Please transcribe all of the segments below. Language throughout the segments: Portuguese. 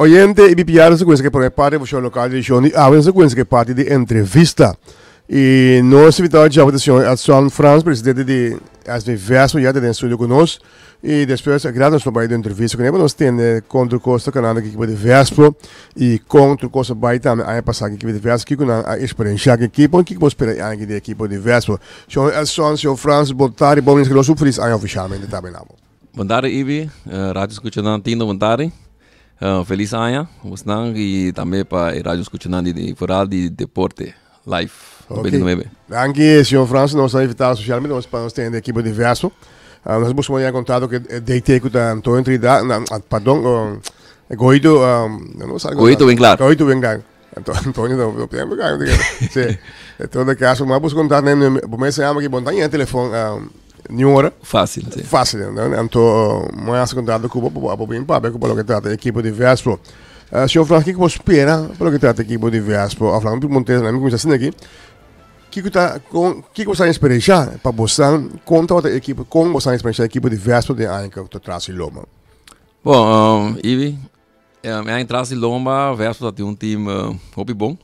Oyente, vi piaram sequência que por minha parte, vou show local de show, abre ah, uma sequência que parte de entrevista. E nós invitamos já a atenção a Swan Franz, presidente de Asviverso, já de estúdio conosco. E depois, graças ao trabalho de entrevista que nós temos contra o Costa Canadá, que equipe ah, de Vespo, e contra o Costa Bahia também, a passada, que equipe de Vespo, que a experiência eh, que equipe, o que você espera ainda de equipe de Vespo? São as sons, senhor Franz, boa tarde, bom dia, que nós sofrimos ah, oficialmente também. Boa tarde, Ibi, eh, rádio escutando, boa tarde. Ah, feliz ano, Gustavo, y también para el radio escuchando de Foral de Deporte Live okay. 29. Aqui, senhor Franço, nós estamos estar socialmente, nós estamos tendo equipe diverso. Uh, ah, nós buscamos já contado que eh, deitei com Antônio Trindade, ah, perdão, eh, um, Goido, um, não sei Goido Benglar. Goido Benglar. Antônio não, não tem lugar. Então, de caso, mas buscamos contar, né, começamos aqui, bom, tem telefone, ni hora Facile, sì. Facile, no? Anto, ma ha secondato Cuba, proprio in Pabia, quello che tratta l'equipo di Vespo. Uh, se ho fatto che spera, quello che tratta l'equipo di Vespo, a Flammo più Montese, non mi comincia a sentire que eh, está com que você inspira para Boston contra outra equipe como você inspira a equipe de Vespa de Anca que traz e Loma bom um, Ivi um, eh, a entrada em Loma Vespa tem um time uh, hobby bom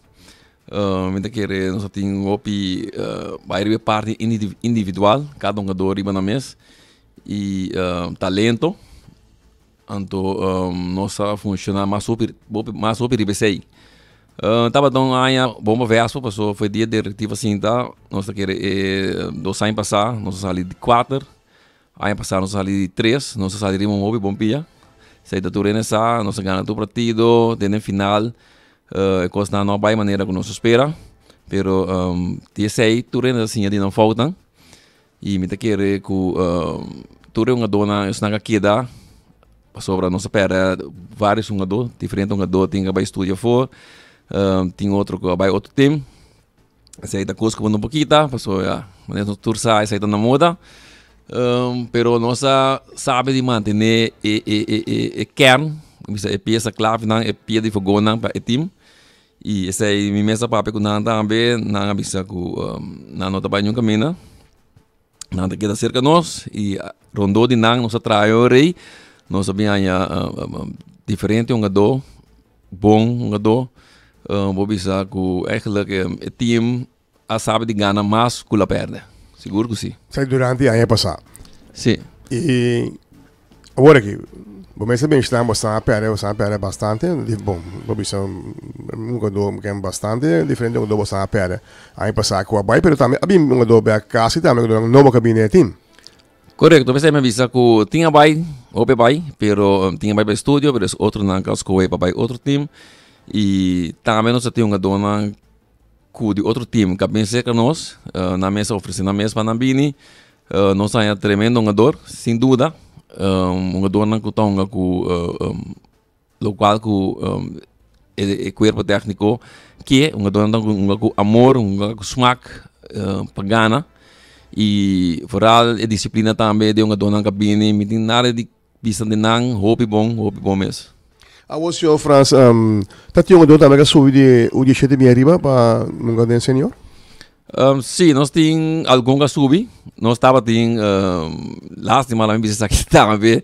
ah, Minta kere nós temos um bairro ah, parte individual, cada um jogador iba na mesa e ah, talento. Anto um, nossa funciona mais super mais super ibesei. Uh, tava dando anha bomba verso passou foi dia de retiva assim tá nós do eh, dois anos passar nós sali de quatro anha passar nós sali de três nós sali de um hobby bompia sei da turena sa nós ganha do partido tem final uh, eh, coisa não vai maneira que nós espera, pero um, esse aí tu renda assim ali não falta e me tá querer que uh, tu é uma dona isso não queda sobre a nossa pera vários um dor diferente um dor tem que vai estudar for um, tem outro que vai outro time essa aí da coisa que um pouquinho passou a mas não tursa essa aí tá na moda um, pero nossa sabe de manter e e e e e, e kern, é peça clave não é pia de fogona para o time Y esa es mi mesa papi que nada también, tá nada bisa que nada no trabaja nunca mina. Nada queda cerca nós e ah, rondou de nada, nossa trajetória, nossa bianha uh, uh, ah, ah, diferente, um gado bom, um gado. eu vou bisa é que um, o time a sabe de ganhar mais que a perde. Seguro que sim. Isso durante o ano passado. Sim. E agora aqui, bom Cominciamo a sapere, sapere bastante, bom, é un godo che è é abbastanza differente, un godo sapere, hai passato qua, vai, però abbiamo un godo a casa, abbiamo un nuovo gabinetto. Correcto, você me avisa que tinha bai, ope bai, pero tinha bai para estúdio, pero outro não que escolhe para bai outro time. E também nós temos uma dona que de outro time, que pensei é que nós, uh, na mesa oferecendo a mesa para Nambini, uh, eh, nós temos tremendo jogador, sem dúvida, um, uma dona ku tonga com uh, um, local ku um, e, e cuerpo técnico que uma dona uma com amor uma com smack uh, pagana e foral e disciplina também de uma dona cabine mitin nada de bisa de nang hopi bom hopi bom mesmo Awo siyo Franz, um, tati yung doon talaga suwi di uji siya di mi arriba pa nung ganyan senior? Um, sim, nós algum que subi Nós estava tendo um, lástima lá em Bicis aqui também.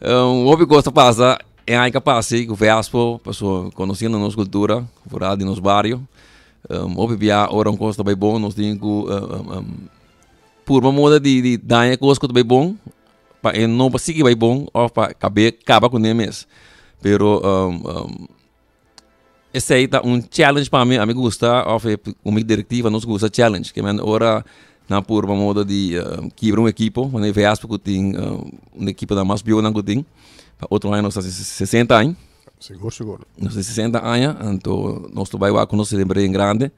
Um, que coisa passa, é aí que passa, que o Vespo, pessoa conhecendo a nossa cultura, rural de nosso barrio. Um, que via ora um coisa bem bom, nós tínhamos um, um, por uma moda de, de dar coisa bem bom, para eh, não para seguir bem bom, ou para acabar com ele mesmo. Pero, um, um, esse aí tá um challenge para mim. A mim gusta, a minha diretiva nos gusta challenge. Que é, agora, na purva moda de uh, ah, quebrar um equipo, quando eu vejo que tem uh, ah, uma equipe da mais boa que tem, outro ano nós temos 60 anos. Seguro, seguro. Nós temos 60 anos, então nós vamos lá com sempre em grande.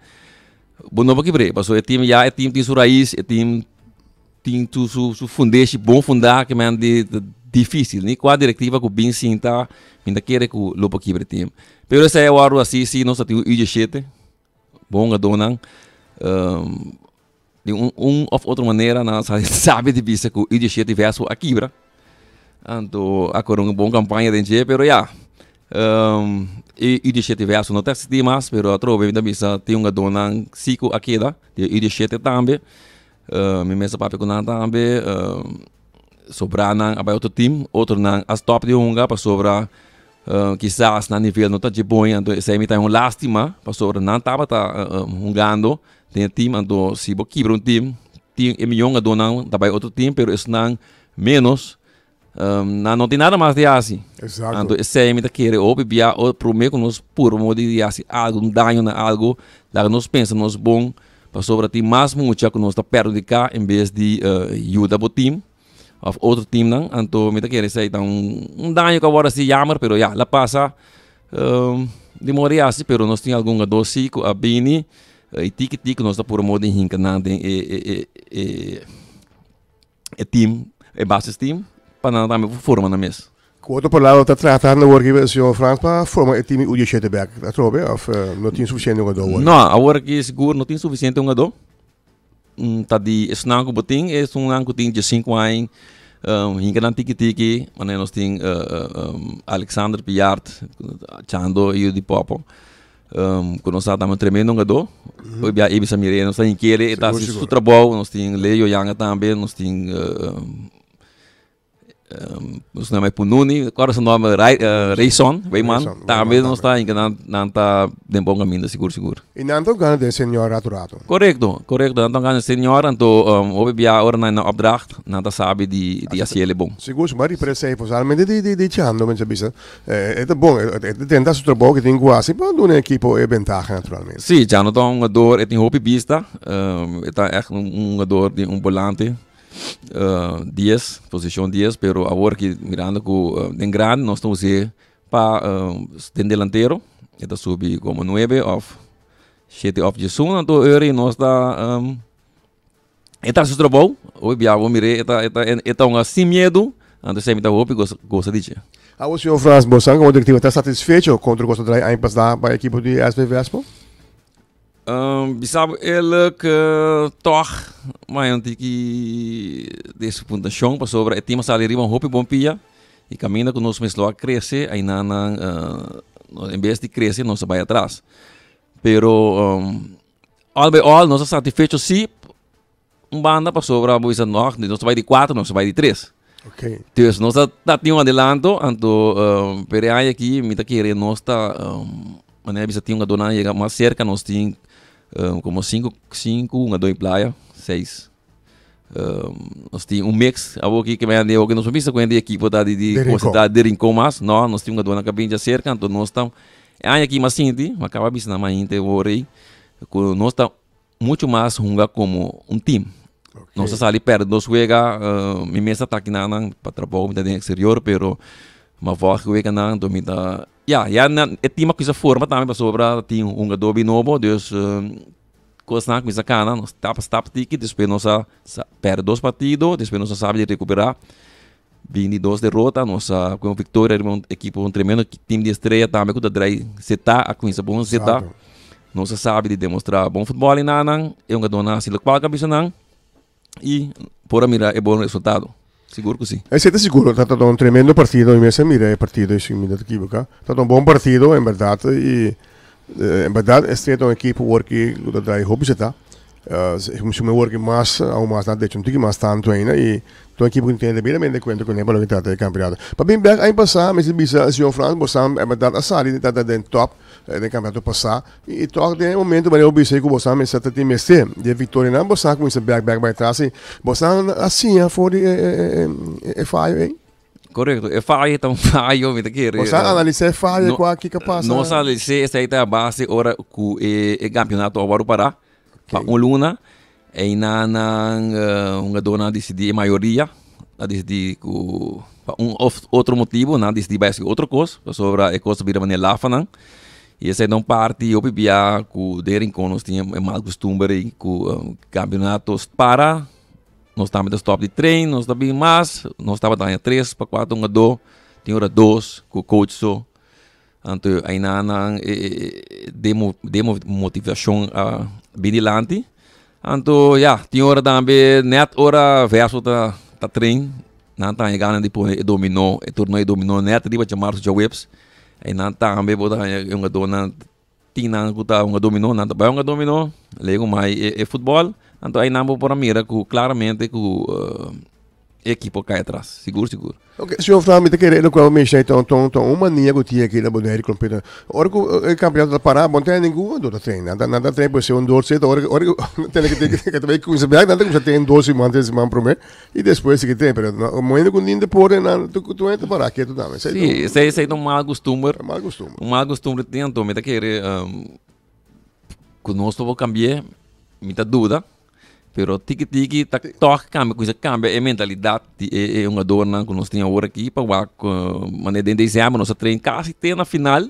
Bom, não para quebrar, mas o time já, é time tem sua raiz, o time tem sua fundação, bom fundar, que de, de difícil, ni kwa directiva o bin sinta, quer que o lupa kibre tim. Pero esse é o aro assim, se nós temos uje sete, bonga bom um, de um, um ou outra maneira, nós sabe de vista ku uje sete verso a kibra. Então, a corona boa campanha de enche, pero já, yeah, um, e uje sete verso não tem se mais, pero a trova, ainda vista, tem um donan, cinco a queda, de uje sete também, uh, minha mesa papi com nada também, uh, sobrar não para outro time, outro não as top de Hunga para sobrar uh, eh, quizás na nível não está de bom, então isso aí um lástima para sobrar não estava tá jogando, eh, tem time ando se bo quebra um time, tem e milhão ando não tá para outro time, pero isso não menos um, eh, não, não tem nada mais de assim. Exato. Então, esse é ainda querer ou beber ou prometer que nós por modo de assim, algo, um danho na algo, lá nós pensa nós bom, para sobrar tem mais muito que nós está perto de cá, em vez de uh, ajudar o time of outro time não, anto mita querer sa itang um danho ka wara se yammer, pero já la passa um, de Moriasi pero nós tinha algum dosico a Bini e tiki tiki nós da por modo em hinka nande e e e e team e basis team para nada me forma na mesa Quanto por lado está tratando agora que o senhor Franz para formar o time o dia cheio de back, a trobe, ou não tem suficiente jogador? Não, agora que seguro não tem suficiente jogador um, tadi senang aku penting eh senang aku ting jesing anos um, hingga tiki tiki mana nos ting uh, um, Alexander Piart chando e de popo um, quando nós estamos tremendo ngado uhum. o bia ibis amire nós tem querer tá se sutra bom nós tem leio yanga também nós tem uh, um, dus ehm, nama é pununi kora nome Rayson Weiman, também não está ainda não está den bom caminho seguro seguro e não então ganha ehm, o senhor aturado correto correto não então é o senhor então um, hoje bia ora na opdracht não está sabe de de asiele é bom seguro mas por exemplo somente de de de chando mas eh, bisa é é bom é tentar o trabalhar que tem quase para uma equipe é vantagem naturalmente sim já não então um jogador é tem hobby vista é tá é um jogador de um volante 10, posição 10, pero agora ah, ah, que mirando com uh, em grande nós estamos aí para uh, tem delantero, está subi como 9 of 7 of Jesus, então eu e nós está um, ah, está se bom, hoje biavo mire, está está está um assim medo, antes sempre está hope gosta gosta A você o senhor Franz Bossang, o directivo está satisfeito com o gosto da empresa da equipe de SPV Aspo? Um, ehm, bisab elak uh, toh mayanti que desse ponto chão para sobra etima saleri bom hopi bom pia e caminha com nós mesmo a cresce aí na na uh, em vez de crescer nós vai atrás pero um, ehm, all by all nós satisfeito se um banda para a boa isso não se vai de quatro não se vai de três ok, Então, nós tá tinha um adelanto, então, um, peraí aqui, me tá querendo, nós tá, um, a bisa tinha uma dona chega mais cerca, nós tinha um, como cinco, cinco uma dois playa, seis. Um, nós tínhamos um mix, algo aqui que me algo que nós vimos com a equipe da tá, de, de, de cidade de Rincón mas, nós, nós tínhamos uma dona que de cerca, então nós estamos, é aí aqui mais sinti, mas acaba bis na manhã, eu orei, nós estamos muito mais junga como um time. Okay. Nós saímos perto, nós chega, uh, minha mesa está aqui na, na para trabalho, me exterior, pero uma voz que eu não, então me dá ja, ja na, het team is forma também para sobra tem um adobe novo, dus uh, ehm, coisa que sacana, nós tapa tapa tiki, depois nós perde dois partidos, depois nós sabe de recuperar. 22 derrota, nossa com vitória, uma equipe um tremendo time de estreia também, com o Drey Zeta, a Quinza Bom Zeta. Nossa sabe de demonstrar bom futebol e nanang, é um gadona, se ele qual não. E por a mira é bom resultado. Seguro que sim. E siete sicuro, è stato un tremendo partito, mi sembra il partito, se mi equivoco. È stato un buon partito, in verdad, e eh, in verdad è stato un equipo che lo dai hobby, uh, un work más, aún más mais de hecho, un tiki mais tanto ahí, e Y todo equipo que entiende bien, también de o con la trata de campeonato. Para bem back, ahí pasa, me dice, visa, si yo, Fran, vos sam, me da a salir, trata del top, del campeonato passar e toca de um momento mas eu observei que o Bolsonaro me senta tem mestre de vitória não Bolsonaro com esse back back vai trás e Bolsonaro assim a for é é falho hein Correto, é falha, então falha, me quer. Você analisa é falha com a que passa. Nós analisamos essa é a base, ora, com o campeonato agora para panguluna e na na uh, dona decidi a maioria a decidi ku um outro motivo na decidi vai ser outro coisa sobre a coisa vira maneira lá fanan e essa é não parte eu bebia ku der conos tinha é mal costume ku um, campeonatos para nós estávamos no stop de trem nós estávamos mais nós tava dando três para quatro um dois tinha hora dois com o coach só então aí na na demo demo motivação a binilanti. Anto, ja, tinha hora também net ora verso da da train. Nanta e gana dipo e domino, e turno e domino net di de março de webs. E nanta também bota e uma dona tina kuta unga domino, nanta bem unga domino. Lego mais e, e futebol. Anto aí nambo para mira ku claramente ku equipo cai atrás, seguro, seguro. Okay. Se eu falar me muito querendo com o mexer então, então, então, uma linha que tinha aqui na Bodeira Competa. Ora, o campeonato da Pará, não tem nenhuma a assim, treino, nada, nada treino, por ser é um doce, ora, ora, tem que ter que também com o Zebra, nada que já tem 12 semanas, 13 semanas por mês, e depois se que tem, mas o momento que o Linda não, tu, tu entra para aqui, tu dá, mas Sim, isso aí é um mal costume. É mal costume. Um mal costume tem, então, mas querer, um, quando nós estamos a cambiar, muita dúvida, Pero tiki-tiki, tak toh, cambia, coisa cambia. É mentalidade, é, é uma dor não, que nós temos aqui aqui, para o maneira de dezembro, nossa trem quase tem na final.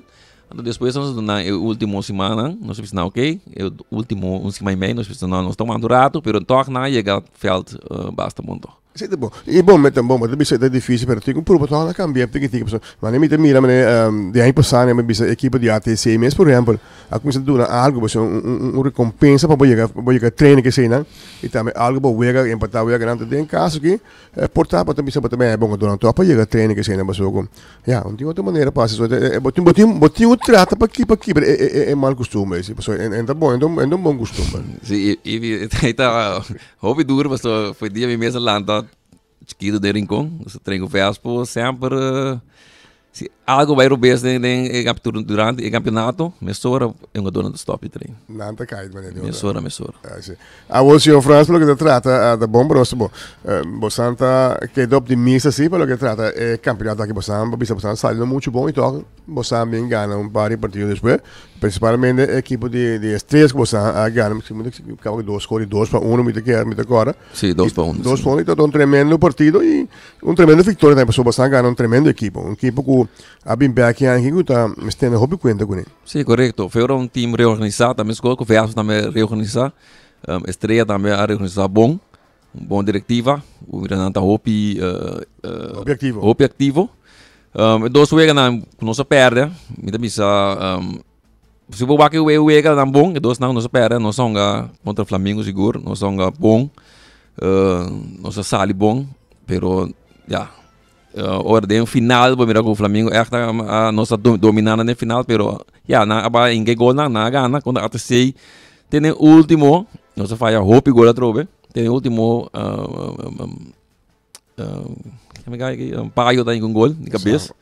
Depois, nós, na última semana, nós pensamos, ok, último, uma semana e meio nós pensamos, nós estamos madurados, pero toh, não, chega, felt, uh, eh, basta muito. Siete boh. I bombe të bombe të bisë të difisi për ty, por po të ana kanë bjem të këtij tipo Ma ne mitë mira, me de ai passare me bisë de di ATC mes por exemplo, a comincia di una algo pues un, un recompensa para poder poder que treine que sina e também algo para poder empatar poder ganhar tem caso que portar para também também é bom durante para poder treine que sina baso com. Ya, um tipo de maneira passa só botim botim botim o trata para aqui para aqui é é mal costume, esse pessoal é bom, é um bom costume. Sim, e e tá hobby duro, mas foi dia mesmo lá het kiel de rincón, se het ringen voor sempre algo vai rubes de de durante o campeonato mesura é uma dona do stop train nanta cai de maneira mesura mesura a você o Franz pelo que trata da bom brosso bo bosanta que do optimista sim pelo que trata é campeonato que bosanta bisa bosanta saiu muito bom então bosanta bem ganha um par de partidos depois principalmente a equipe de de três que bosanta ganha muito acaba que dois corre dois para um muito que era muito agora sim dois para um dois para um então um tremendo partido e um tremendo vitória também eh, para bosanta ganha um tremendo equipe um equipe que I've been back in Anguta, estende hobby cuenta con Sí, correcto. Fueron un team reorganizado, también escuela que Feas también reorganizado. Um, ehm, Estrella también ha reorganizado bom, bom directiva, o Miranda hobby uh, eh, uh, eh, objetivo. Hobby activo. Um, dos juegos não, não se perde, muita missa um, ehm, se o Baki Ué Ué era bom, e dois não, não se perde, não são contra o Flamengo seguro, não são bom, ehm, uh, não se sale bom, pero, já, yeah uh, eh, ordem o final para mirar com o Flamengo é a nossa dominada na final pero já na aba ninguém gol na na gana quando até sei tem o último nossa falha hope gol a trove tem o último uh, eh, um, eh, um, um, um paio da um gol de cabeça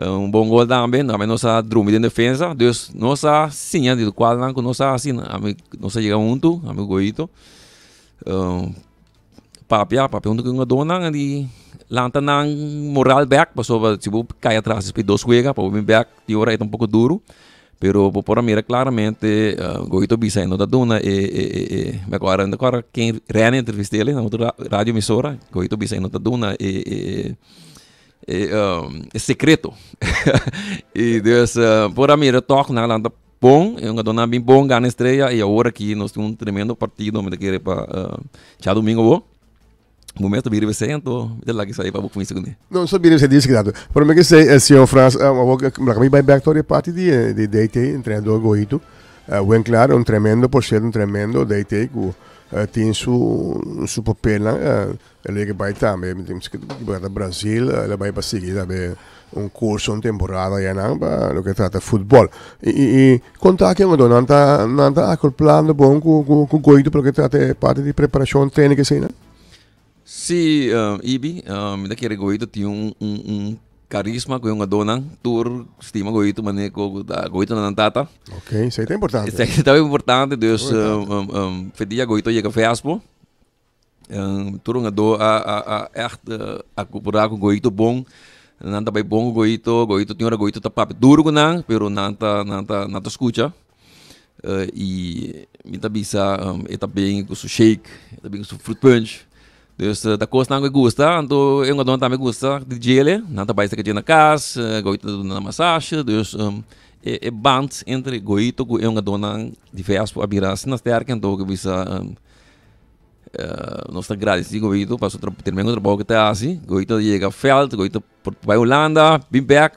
um bom gol também também nossa drume de defesa Deus nossa sinha de qual não nossa assim nossa chega muito amigo goito um, papia papi, ah, papi, untuk ngadona di lanta ng moral back, paso ba, tipo, kaya atrás, pe dos juega, pa bem back, di hora é um pouco duro, pero po para mira claramente, uh, goito bisa no da dona e e e e agora agora quem reana entrevista ele na outra rádio emissora, goito bisa no da dona e e, e um, é secreto. e Deus, uh, por mira toque na lanta bom, é uma dona bem bom, ganha estreia, e agora aqui nós temos um tremendo partido, me para uh, tchau domingo, vou. Momento biri sento, de la que sai pa bukun segundo. No, so biri se dice que Por me que sei se o ofras a boca, la que vai back to party de de DT entrenador Goito. buen eh, claro, un tremendo, por cierto, un tremendo DT que tem su su papel lá, eh, ele que vai também, temos que ir para Brasil, ele eh, vai para seguir também um curso, uma temporada já não, para lo que trata futebol. E, e contar que não não tá não tá calculando bom com com Goito, porque trata parte de preparação técnica assim, né? Si um, Ibi, um, daqui rego ito ti un, un, un carisma ko yung adona tour estima goito ito mane ko ko ito na tata. Okay, sa ito tá importante. Sa ito tá importante, tá Deus um, um, fedia ko ito yaka fiaspo. Um, tour nga do a a a echt uh, ako pura ko ko ito bom. Nanta bay bom goito goito ko ito tinora ko tapap. Duro ko na, pero nanta nanta nanta escucha. Uh, e me tabisa um, e também com o shake, também com o fruit punch. Dus uh, dat kost nang gusta. En toen jongen doen dan gusta de jele. Dan daarbij zit je naar kaas, eh, gooi te doen een massage. Dus um, e, e band entre goito go jongen doen dan divers voor abiras na sterk en toch visa um, uh, eh, nós agradecemos goito para outro terminar outro pouco até assim goito chega felt goito a Holanda bem back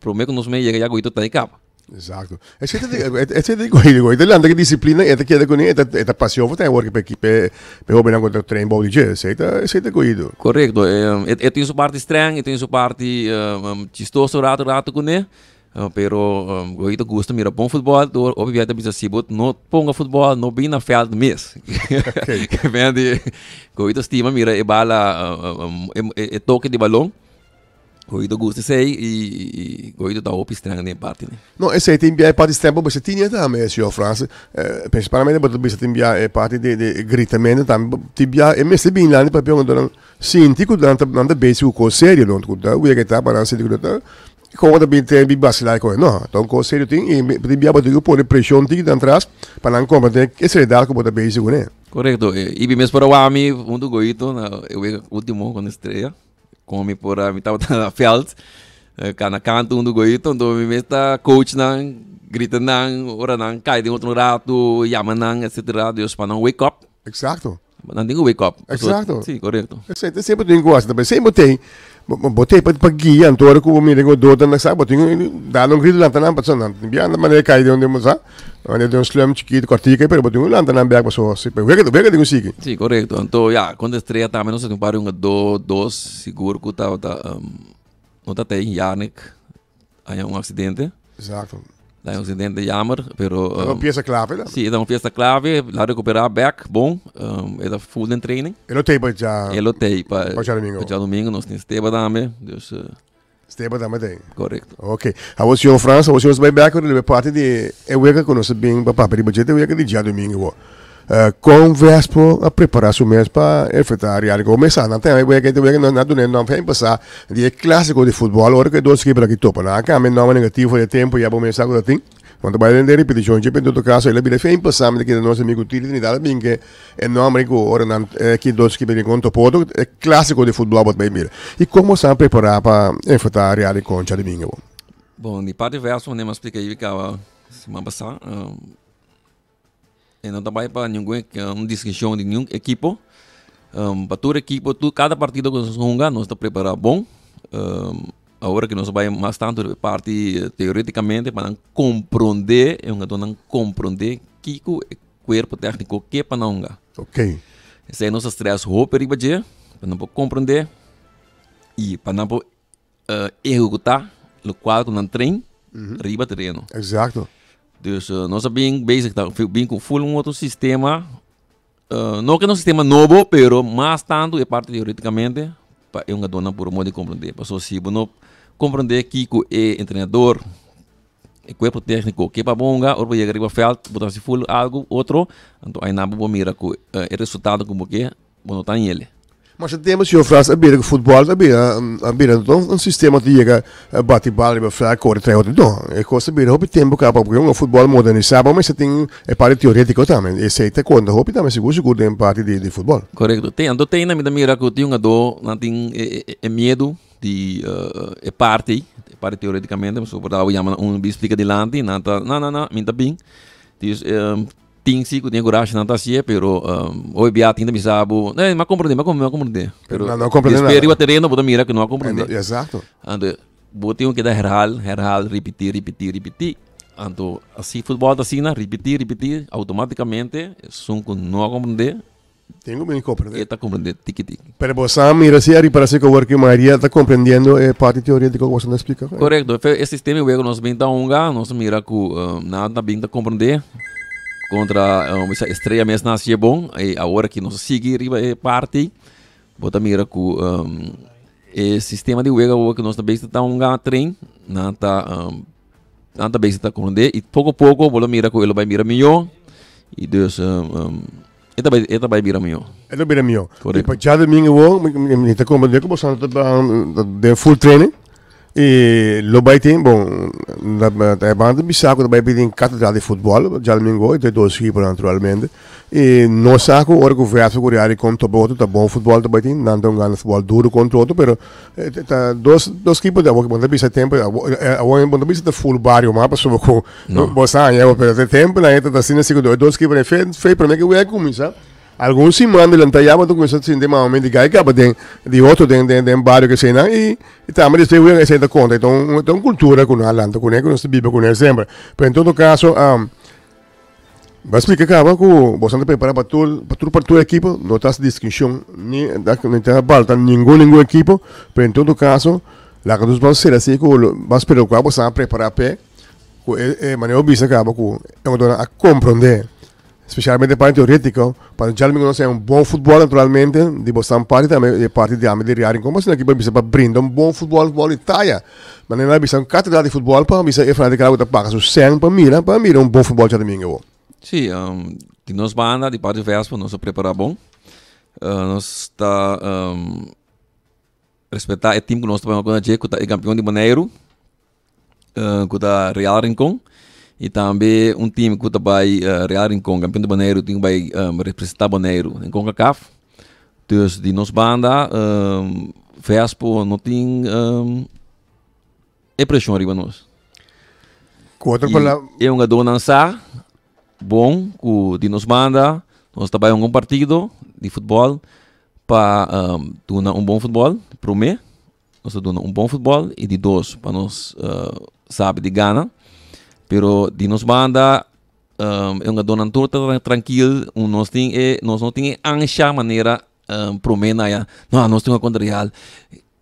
prometo que nós me chega já goito tá de capa Esatto. E siete quelli, quelli dell'altra disciplina, e chiede con e ti passione, te vuoi per chi per rompere contro il treno, vuoi dire, siete, siete quelli. Corretto, e, e tem sua parte strana, e tem sua parte um, ehm, ehm, chistosa, rato, rato con te, eh, pero ehm, um, eu gosto mira bom futebol, do, obviamente bisa sibot, no ponga futebol, não bina fiat mes. mês vende, eu estima mira e bala, um, e toque de balão, Goido gusta sei ahí y, y Goido da opi strana de parte. No, e se ti inviai parte stampo, se ti niente a me, signor Franz, eh, principalmente potrebbe se ti inviai parte di, di grittamento, ti inviai e messi in là proprio quando senti che durante la base un corso serio, non tutta, vuoi che ti appara senti che Kowa tapi tem bi basi lai koe no, ton ko seri ting i bi bia bo tigo pore presion tiki dan tras panan ele pa tek esere dal ko bota beisi gune. Correcto, e bi mes para wami undu goito na eu último con estrella kom por a uh, da field, veld. Uh, kan ik aan toen gooi je coach nang, grita nang, ora nang, kai di otro rato, llaman nang, etc. Dus para não wake up. exato. Não tem wake up. exato. Sim, correto. Sempre tem gosto também. Sempre tem botei pa pa então antoro ku mi rego do tan sa botin da non grido lan tanan patsan nan bian man e kai de onde mo sa onde de un slum chiquito cortica per botin lan tanan biak paso si pe vega vega de consegui Sim, correto. Então, já quando estreia também não tem para um do dois, seguro que tá tá não tá tem Yannick aí um acidente exato da um incidente de Jammer. Pero, é uma peça clave, né? Sim, é uma peça clave. Lá recuperar back, bom. Um, é da full em eh. training. Ele tem para já. Ele tem para. Para já domingo. Para já domingo, nós temos Esteba também. Deus. Uh, Esteba também tem. Correto. Ok. A você, João França, a você, bem back, ele é parte de. É o que eu conheço bem, para papel de budget, o que de já domingo. Ó. Eh, con Vespo a prepararsi un mese per effettuare algo Não tem non não che non não non è passare clássico de futebol agora que dois due schifo che toppa non è un nome negativo de tempo e abbiamo messo da te quando vai a vendere ripetizioni in tutto caso la bile fa impassabile che il nostro amico Tili bem que não è un nome que dois è de due schifo é clássico de futebol classico di football e come si prepara per effettuare algo con Cialimingavo Bom, de parte verso, né, mas aí que a semana passada, ah, não trabalho para ninguém, não distinção de nenhum equipo. Um, para todo equipo, todo, cada partido que nós jogamos, nós estamos preparados bom. Um, agora que nós vamos mais tanto parte teoricamente para não compreender, eu é não compreender que o corpo técnico que é para não jogar. Ok. Essa é nossas três roupa para não compreender e para não uh, executar o quadro no treino, uhum. riba terreno. Exato. Dus uh, nós bem basic, bem com um outro sistema. Ah, não que é um sistema novo, pero mais tanto é parte teoricamente para é eu não dona por modo de compreender. Para só se não compreender que o é treinador, é corpo técnico, que é para bonga, ou para chegar para felt, botar se full algo outro, então aí não vou mirar com uh, ah, o é resultado como que, bom, não em ele. Mas em termos de frase, a beira do futebol, a beira, a beira do um sistema de liga, eh, bate bola, a fraca, corre, treino, tudo. É coisa beira, o tempo que para o futebol modernizado, mas você tem é para teorético também. Esse aí tá quando, houve também seguro, seguro em parte de, de futebol. Correto. Tem, ando tem na minha mira que eu tenho a dor, não tem medo de é parte, é parte teoreticamente, mas o portal chama um explica de lante, não, não, não, não, minta bem. Diz, tinsi tem tiene coraje nanta sie pero um, hoy bia tinda misabu eh ma comprende mas compreende, não comprende pero no, no comprende nada arriba terreno mira que não comprende eh, ando vou tenho que dar herhal herhal repetir repetir repetir ando assim futebol assim na repetir repetir automaticamente são que não compreender tenho que compreender Está comprendiendo, tiki tiki. Pero vos ah, mira, si ahí parece que Working María está compreendendo eh, parte teórica de que você não explica. correto, Esse sistema que nos a um unga, nós mira que nada bem está compreender contra um, essa estreia mês nasce bom e agora que nos sigue riba é parte bota mira com um, sistema de wega que nós também está um gato trem na um, na também está com de e pouco a pouco bota mira com ele vai mira melhor e Deus um, Eta bai, eta bai bira mio. Eta bira mio. Correcto. E pa chade mingo, mi ta combo de como santo da de full training. E Lobaitin, bom, é banda bisaco do Baitin catedral de futebol, já domingo, e tem dois equipes naturalmente. E no saco, ora que foi a curiari com o outro, tá bom futebol do Baitin, não um ganha futebol duro contra o outro, pero tá dois dois equipes da Boca Banda bisa tempo, a Boca Banda bisa de full barrio mapa sobre com Bosan, é o pero tempo, na entra da cena segundo, dois equipes fez, fez para mim que o é como, sabe? alguns se mandam, ele está ah, mas começando a sentir mais ou menos de cá, é mas tem, de outro, tem, tem, tem vários que se não, né? e, e também tá, eles têm que se dar conta, então, então cultura com não lanta, com ele, que nós vivemos com ele sempre. Mas, em todo caso, um, ah, vai explicar cá, que você não prepara para tudo para toda, para toda equipe, não está essa distinção, não está falta nenhum, nenhum equipe, mas, em todo caso, lá que nós vamos ser assim, que vamos esperar o carro, você vai preparar a pé, mas eu vi isso acaba, que eu vou a compreender, specialmente para il teoretico, para già mi conosce un buon football naturalmente, di Boston Party também, e parte di Ame de Real in commissione, che poi mi sembra brinda un buon football per l'Italia, ma non è bisogno cattedrale di football, poi mi sembra fare la pacca su Sen, per Milan, per Milan un buon football già domingo. Oh. Sì, um, ehm, di nos banda, di parte Vespa, non so prepara buon, uh, eh, non sta um, ehm, respetare il team che non sta per una cosa, che è campione di Maneiro, uh, eh, con la Real Rincon, e também um time que vai uh, eh, real em Conga, campeão de Baneiro, que vai um, eh, representar Baneiro em Conga CAF. Então, de nossa banda, um, eh, Vespo não tem um, é pressão arriba nós. É uma donança bom que de nossa banda, nós trabalhamos um partido de futebol para um, tornar um bom futebol, para o mês, nós um bom futebol e de dois para nós uh, sabe de Gana Pero dinos banda um, é uma dona toda tranquila, nós tem é, nós não tem é ancha maneira um, promena ya. Não, nós temos uma real,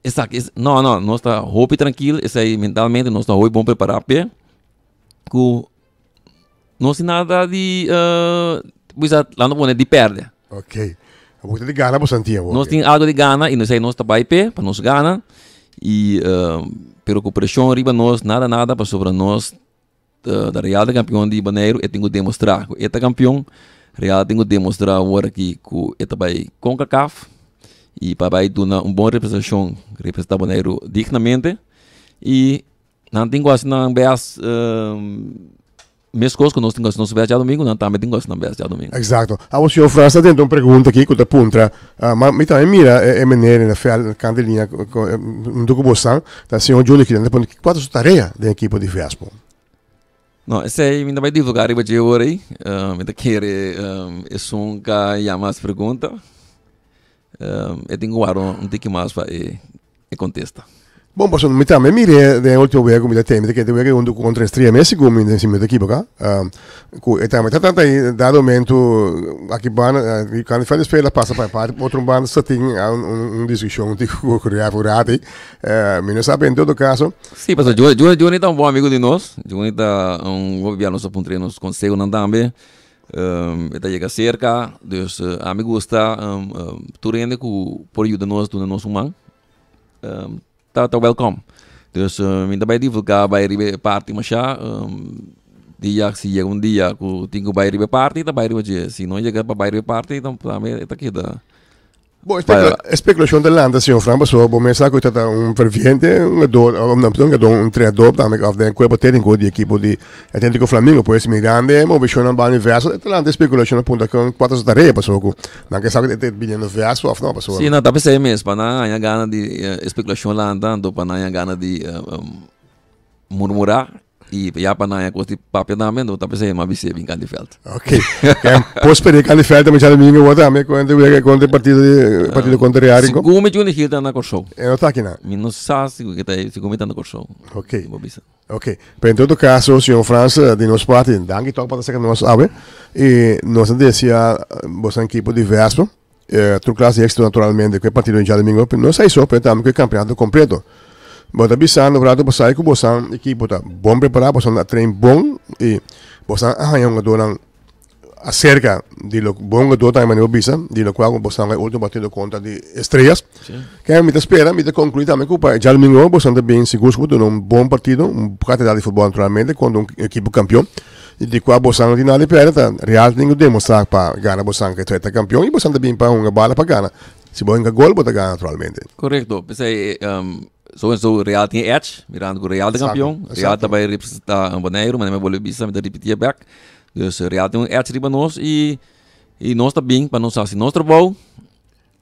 Exato, não, não, nós está roupa tranquilo, isso aí mentalmente nós está roupa bom preparar pé. Com não tem nada de uh, pois é, lá no de perde. OK. A de Gana para Santiago. Nós tem algo de Gana e nós aí nós tá pé para nós Gana e uh, pelo pressão riba nós nada nada para sobre nós eh, da Real de campeão de Baneiro, eu tenho que demonstrar que ele campeão. Real tem que demonstrar agora que ele vai com CACAF e para vai dar uma, uma boa representação, representar Baneiro dignamente. E não tenho quase não beas uh, mesmo coisa que nós temos nosso viagem domingo, não também temos nosso viagem domingo. Exato. Ah, ah, eh, a você oferece dentro uma pergunta aqui que eu te apunta, mas me também mira é maneira na fé candelinha do que você está, o Júlio que dentro qual a sua tarefa da equipa de Vespo? No, se mi também divulgar o que eu aí, me quer é eh, um que chama as perguntas. Eu eh, eh, tenho um tique mais para contestar. Bomba sun mitä me mire de oltu vielä kuin mitä teemme tekee vielä kun kun estreia messi kun minä simme teki poka ku eta me tata aí, dado momento aqui ban e quando faz isso passa para parte outro bando só tem um discussão de com Coreia furati minha sabe em todo caso sim passa Juni Juni está tá um bom amigo de nós Juni está um bom viado nosso pontre nos consegue não também um, eta cerca dos uh, amigos está eh, um, ehm, um, ehm, que com por ajuda nós do nosso humano um, ta, ta welcome. Dus eh, minta baik di vulka baik ribe party masya um, dia si ya un aku tinggu baik ribe party ta baik ribe je. Si no jaga pa baik ribe party ta kami ta kita. Bom, especula para... spekulation del landet um fram så på med sagt att en um om um tunga då en tränare där med av den cuerpo técnico di equipo di Atlético Flamengo på esse grande movision al bani verso del landet spekulation appunto con quattro stare på så man che sa che te bilen verso af no på så Sì, no, tá pensando mesmo, na minha gana especulação eh, speculation landando, para não minha gana de eh, murmurar japanan ja da papjatamen, mutta se ei mä vissi vin kallifelt. Okei. Okay. Pois pedi kallifelt, me domingo minge wota, me konte wege o partido de partido kontre ah, yarin ko. Sikumi tuni hilta na korsou. E no takina. Minno sasi que tá sikumi tá na korsou. Okei. Bobisa. Ok, pero en todo caso, señor Franz, de nos parte, danke toque para que nos sabe e nós decía, vos equipo diverso, eh, tu classe extra naturalmente, que partido já domingo, não sei só, pero também que campeonato completo. Bota bisan, bota pasai ko bosan, iki bota bom prepara, bosan na train bom, e bosan ahayang nga doon ang acerca di lo bom que dota Emmanuel Bisa, di lo qual bosan ay ultimo partido contra di Estrellas. Sì. Che mi te mi te concluita me cupa, già il mio bosan de ben sicuro che un buon partito, un catedra di football naturalmente contro un equipo campione. di qua Bossano di Nali Perta, Real Ningo demostra pa Gana Bossano che è campione, Bossano da bin pa una bala pa Gana. Si può anche gol, bota Gana naturalmente. Corretto, sai um, o Real tiene edge. Miran o Real de kampioen. Real também daarbij representa een banheiro, maar é met Bolivisa, met de repetia back. Dus Real tem um edge riba nós e e nós também para nós assim nós trabalho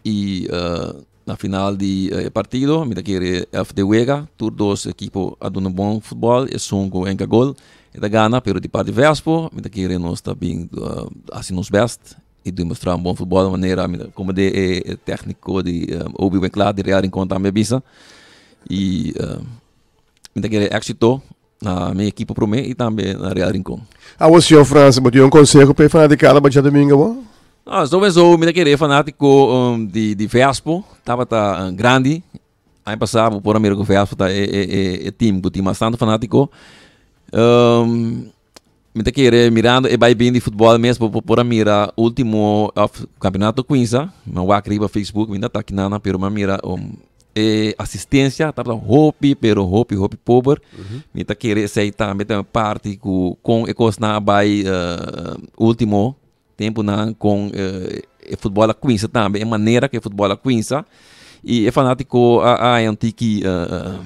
e uh, na final do uh, eh, partido, mira que é FD Wega, todos os equipes adunam bom futebol, e são com um gol, e da Gana, pelo de parte Vespo, mira que é nós também uh, assim nos best e demonstrar um bom futebol de maneira, como de é, é técnico de uh, Obi Benclad, de Real Encontrar Mebisa. Mira, e uh, eh, mientras que éxito na minha equipe para mim e também na Real Rincón. Ah, o senhor França, você um conselho para fanaticada para domingo, bom? Ah, sou mesmo, me querer fanático um, de, de Vespo, estava tá, um, eh, grande, aí passava por amigo que Vespo tá, é, eh, é, é, é time, o time bastante fanático. Um, me querer mirando e vai bem de futebol mesmo, por mira último ah, campeonato Quinza, não há criba Facebook, ainda está aqui na, mas mira... Um, eh, assistencia, está para roupa, pero hopi, hopi pobre. Uhum. Nita querer sei também parte com com ecos na bai uh, eh, último tempo na com uh, eh, futebol a Queensa também, é maneira que futebol a Queensa e é fanático a, a antique uh, uh,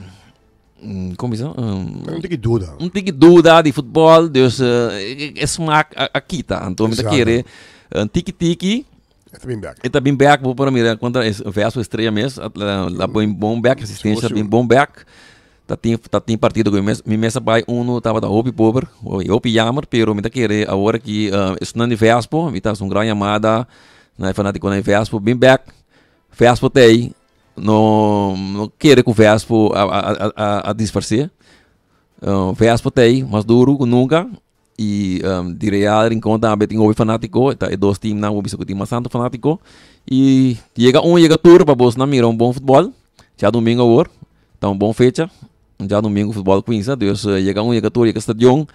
eh, como isso? Um, um tique dúvida. Um tique dúvida de futebol, Deus, uh, é smack aqui, tá? Então, me querer um tique-tique, é Eta é está hum. bem back vou para mirar quando o verso estreia mesmo, la, bom back assistência tá, back Da tem, da tá, tem partido com me mesa pai um tava da Hopi Pober, Hopi Yammer, pero me tá querer a hora que uh, ah, estudando é Vespo, me tá um grande amada, né, fanático na Vespo, Binbeck. Vespo tem tá não não querer com Vespo a, a, a, a disfarçar. Uh, Vespo tem, mas duro nunca y um, diré a rincón también tengo fanático está dos team na ubi team santo fanatico y llega un llega tour para vos na mira un bom futebol já domingo agora está um bom fecha já domingo futebol Queensa Deus llega un llega tour llega estadio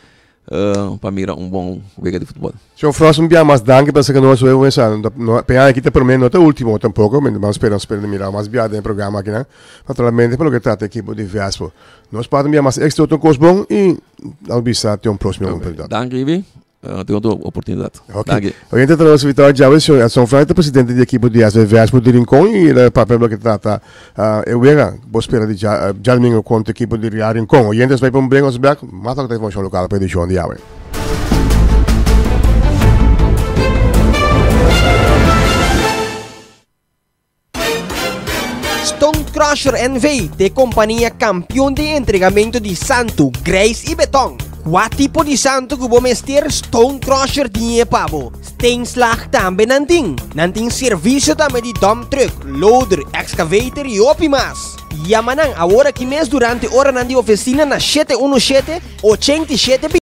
Uh, ah, para mirar um bom weekend de futebol. Ciò prossimo abbiamo anche perché noi abbiamo pensato, per não é o último è l'ultimo tampoco, ma spero di mirare più avanti nel programma, che, naturalmente per lo che tratta Nós di um Noi mais extra un corso buono e abbiamo visto un prossimo okay. Danke, Ivi. Eh, oportunidade. Ok. oportunidad. Okay. Oriente trouxe Vitória de Alves, a São Franco, presidente de equipe de SVVAS por Rincon e o papel que trata eu ah, era eh, esperar de Jalminho eh, contra a equipe de Rincon. Oriente vai para um bem os black, mata que tem função local para o João de Alves. Stone Crusher NV, de companhia campeão de entregamento de Santo, Grace e betão. Qual tipo de santo que vou mester Stone Crusher de pavo. Steinslag também Não tem serviço também de dump truck, loader, excavator e opimas. Yamanang agora que mês durante hora na oficina na 717 87